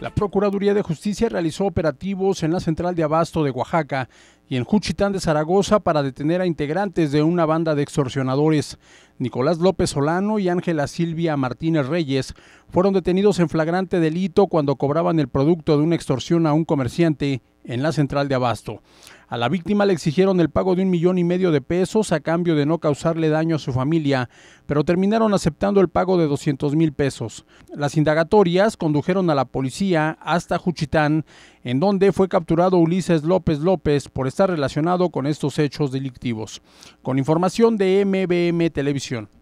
La Procuraduría de Justicia realizó operativos en la central de Abasto de Oaxaca y en Juchitán de Zaragoza para detener a integrantes de una banda de extorsionadores. Nicolás López Solano y Ángela Silvia Martínez Reyes fueron detenidos en flagrante delito cuando cobraban el producto de una extorsión a un comerciante en la central de Abasto. A la víctima le exigieron el pago de un millón y medio de pesos a cambio de no causarle daño a su familia, pero terminaron aceptando el pago de 200 mil pesos. Las indagatorias condujeron a la policía hasta Juchitán, en donde fue capturado Ulises López López por estar relacionado con estos hechos delictivos. Con información de MBM Televisión.